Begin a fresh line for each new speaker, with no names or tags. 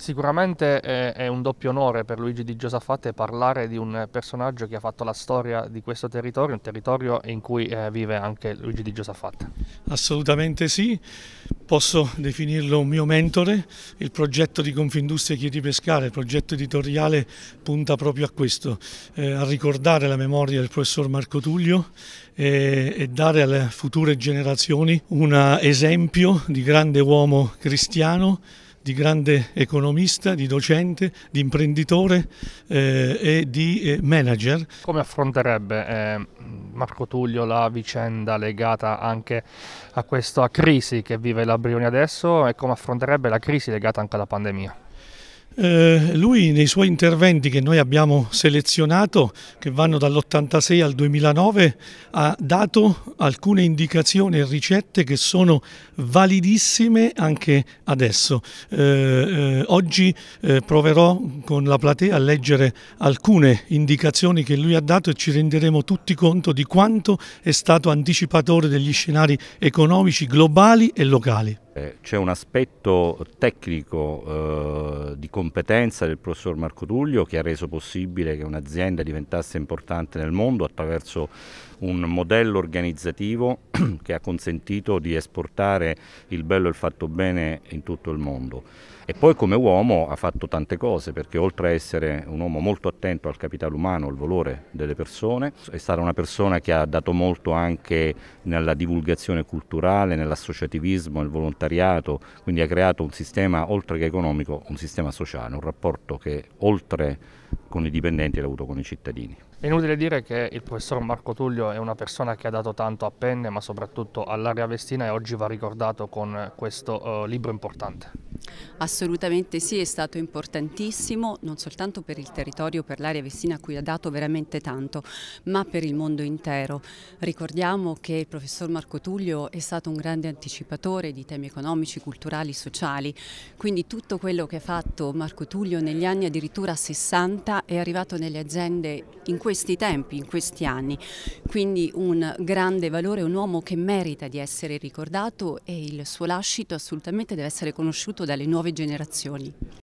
Sicuramente è, un doppio onore per Luigi di Giosafate parlare di un personaggio che ha fatto la storia di questo territorio, un territorio in cui eh, vive anche Luigi di Giosafate.
Assolutamente sì, posso definirlo un mio mentore, il progetto di Confindustria Chieti Pescare, il progetto editoriale punta proprio a questo, eh, a ricordare la memoria del professor Marco Tullio e dare alle future generazioni un eh, esempio di grande uomo cristiano di grande economista, di docente, di imprenditore eh, e di eh, manager.
Come affronterebbe eh, Marco Tullio la vicenda legata anche a questa crisi che vive la Brioni adesso e come affronterebbe la crisi legata anche alla pandemia?
Eh, lui nei suoi interventi che noi abbiamo selezionato, che vanno dall'86 al 2009, ha dato alcune indicazioni e ricette che sono validissime anche adesso. Eh, eh, oggi eh, proverò con la platea a leggere alcune indicazioni che lui ha dato e ci renderemo tutti conto di quanto è stato anticipatore degli scenari economici globali e locali.
Eh, c'è un aspetto tecnico eh, di competenza del professor Marco Tullio che ha reso possibile che un'azienda diventasse importante nel mondo attraverso un modello organizzativo che ha consentito di esportare il bello e il fatto bene in tutto il mondo. E poi come uomo ha fatto tante cose perché oltre a essere un uomo molto attento al capitale umano, al valore delle persone, è stata una persona che ha dato molto anche nella divulgazione culturale, nell'associativismo, nel volontariato volontariato, quindi ha creato un sistema oltre che economico, un sistema sociale, un rapporto che oltre con i dipendenti e l'ha avuto con i cittadini.
È inutile dire che il professor Marco Tullio è una persona che ha dato tanto a Penne ma soprattutto all'area vestina e oggi va ricordato con questo uh, libro importante.
Assolutamente sì, è stato importantissimo non soltanto per il territorio, per l'area vestina a cui ha dato veramente tanto, ma per il mondo intero. Ricordiamo che il professor Marco Tullio è stato un grande anticipatore di temi economici, culturali, sociali, quindi tutto quello che ha fatto Marco Tullio negli anni addirittura 60 è arrivato nelle aziende in questi tempi, in questi anni. Quindi un grande valore, un uomo che merita di essere ricordato e il suo lascito assolutamente deve essere conosciuto dalle nuove generazioni.